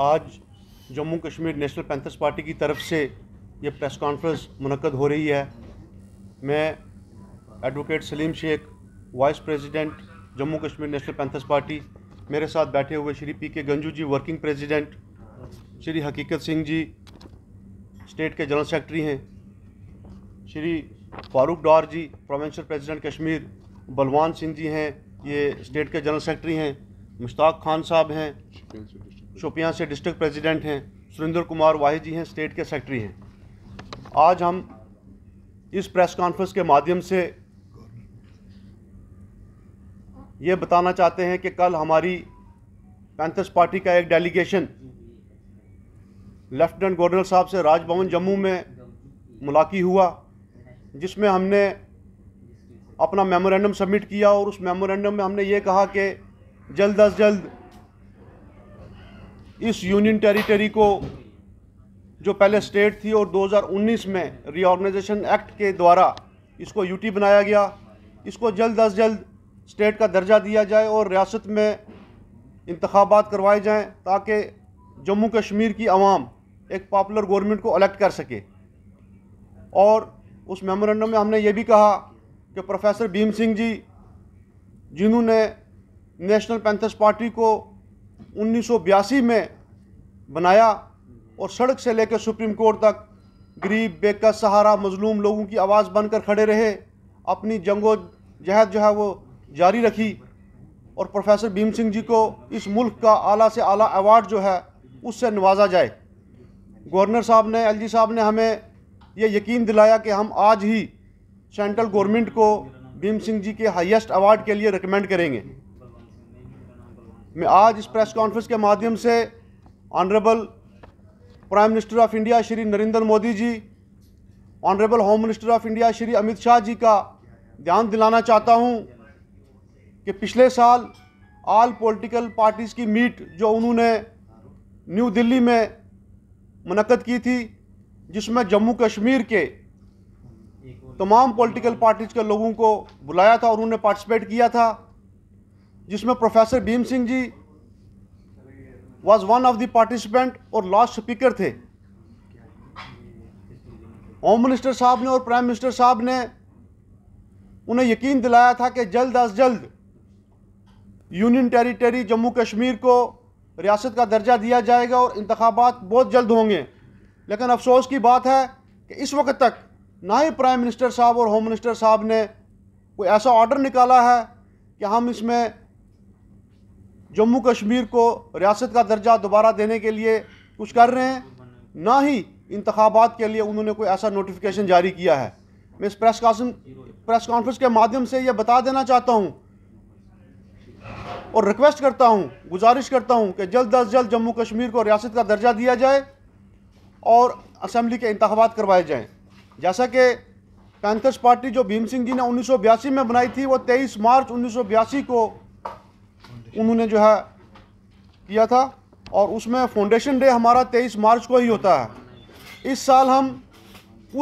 आज जम्मू कश्मीर नेशनल पैंथर्स पार्टी की तरफ से ये प्रेस कॉन्फ्रेंस मुनद हो रही है मैं advocate Salim Sheikh vice president Jammu Kashmir National Panthers Party मेरे साथ बैठे हुए Shri P K Ganju ji working president Shri Haqiqat Singh ji state के जनरल सेक्रेटरी हैं श्री फारूक डार जी प्रोवेंशल प्रेसिडेंट कश्मीर बलवान सिंह जी हैं ये स्टेट के जनरल सेक्रेटरी हैं मुश्ताक खान साहब हैं शोपियाँ से डिस्ट्रिक्ट प्रेसिडेंट हैं सुरेंद्र कुमार वाही जी हैं स्टेट के सेक्रेटरी हैं आज हम इस प्रेस कॉन्फ्रेंस के माध्यम से ये बताना चाहते हैं कि कल हमारी पैंथर्स पार्टी का एक डेलीगेशन लेफ्टिनेंट गवर्नर साहब से राजभवन जम्मू में मुलाकी हुआ जिसमें हमने अपना मेमोरेंडम सबमिट किया और उस मेमोरेंडम में हमने ये कहा कि जल्द अज जल्द इस यूनियन टेरिटरी को जो पहले स्टेट थी और 2019 में रिओर्गनाइजेशन एक्ट के द्वारा इसको यूटी बनाया गया इसको जल्द अज जल्द स्टेट का दर्जा दिया जाए और रियासत में इंतबात करवाए जाएँ ताकि जम्मू कश्मीर की आवाम एक पॉपुलर गवर्नमेंट को अलेक्ट कर सके और उस मेमोरेंडम में हमने ये भी कहा कि प्रोफेसर भीम सिंह जी जिन्होंने नेशनल पैंथर्स पार्टी को उन्नीस में बनाया और सड़क से लेकर सुप्रीम कोर्ट तक गरीब बेका सहारा मजलूम लोगों की आवाज़ बनकर खड़े रहे अपनी जंगो जहद जो है वो जारी रखी और प्रोफेसर भीम सिंह जी को इस मुल्क का आला से आला अवार्ड जो है उससे नवाजा जाए गवर्नर साहब ने एलजी साहब ने हमें यह यकीन दिलाया कि हम आज ही सेंट्रल गवर्नमेंट को भीम सिंह जी के हाईएस्ट अवार्ड के लिए रिकमेंड करेंगे मैं आज इस प्रेस कॉन्फ्रेंस के माध्यम से honourable prime minister of India Shri Narendra Modi ji honourable home minister of India Shri Amit Shah ji का ध्यान दिलाना चाहता हूं कि पिछले साल ऑल पॉलिटिकल पार्टीज़ की मीट जो उन्होंने न्यू दिल्ली में मनक़द की थी जिसमें जम्मू कश्मीर के तमाम पॉलिटिकल पार्टीज़ के लोगों को बुलाया था और उन्होंने पार्टिसिपेट किया था जिसमें professor Bhim Singh ji was one of the participant और लास्ट स्पीकर थे होम मिनिस्टर साहब ने और प्राइम मिनिस्टर साहब ने उन्हें यकीन दिलाया था कि जल्द अज जल्द यूनियन टेरिटरी जम्मू कश्मीर को रियासत का दर्जा दिया जाएगा और इंतबात बहुत जल्द होंगे लेकिन अफसोस की बात है कि इस वक्त तक ना ही प्राइम मिनिस्टर साहब और होम मिनिस्टर साहब ने कोई ऐसा ऑर्डर निकाला है कि हम इसमें जम्मू कश्मीर को रियासत का दर्जा दोबारा देने के लिए कुछ कर रहे हैं ना ही इंतबात के लिए उन्होंने कोई ऐसा नोटिफिकेशन जारी किया है मैं इस प्रेस कासम प्रेस कॉन्फ्रेंस के माध्यम से यह बता देना चाहता हूँ और रिक्वेस्ट करता हूँ गुजारिश करता हूँ कि जल्द अज जल्द जम्मू कश्मीर को रियासत का दर्जा दिया जाए और असम्बली के इंतबात करवाए जाएँ जैसा कि पैंथर्स पार्टी जो भीम सिंह जी ने उन्नीस में बनाई थी वो तेईस मार्च उन्नीस को उन्होंने जो है किया था और उसमें फाउंडेशन डे हमारा तेईस मार्च को ही होता है इस साल हम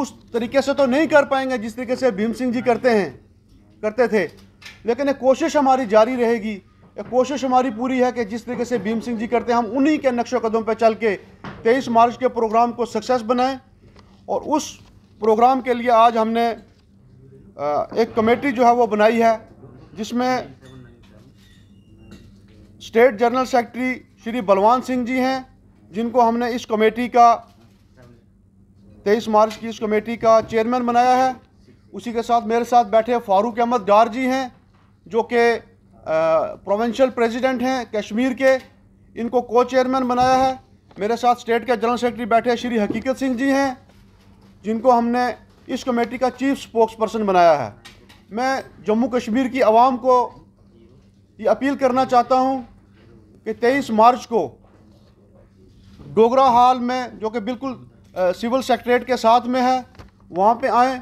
उस तरीके से तो नहीं कर पाएंगे जिस तरीके से भीम सिंह जी करते हैं करते थे लेकिन एक कोशिश हमारी जारी रहेगी एक कोशिश हमारी पूरी है कि जिस तरीके से भीम सिंह जी करते हैं हम उन्हीं के नक्शों कदम पर चल के तेईस मार्च के प्रोग्राम को सक्सेस बनाएं और उस प्रोग्राम के लिए आज हमने एक कमेटी जो है वो बनाई है जिसमें स्टेट जनरल सेक्रेटरी श्री बलवान सिंह जी हैं जिनको हमने इस कमेटी का तेईस मार्च की इस कमेटी का चेयरमैन बनाया है उसी के साथ मेरे साथ बैठे फारूक अहमद गार जी हैं जो कि प्रोविंशियल प्रेसिडेंट हैं कश्मीर के इनको को चेयरमैन बनाया है मेरे साथ स्टेट के जनरल सेक्रेटरी बैठे श्री हकीकत सिंह जी हैं जिनको हमने इस कमेटी का चीफ स्पोक्स पर्सन बनाया है मैं जम्मू कश्मीर की आवाम को ये अपील करना चाहता हूँ कि 23 मार्च को डोगरा हाल में जो कि बिल्कुल सिविल सेक्रेट के साथ में है वहाँ पे आएँ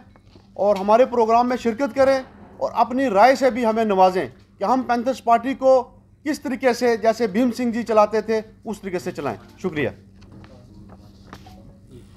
और हमारे प्रोग्राम में शिरकत करें और अपनी राय से भी हमें नवाजें कि हम पैंथर्स पार्टी को किस तरीके से जैसे भीम सिंह जी चलाते थे उस तरीके से चलाएं शुक्रिया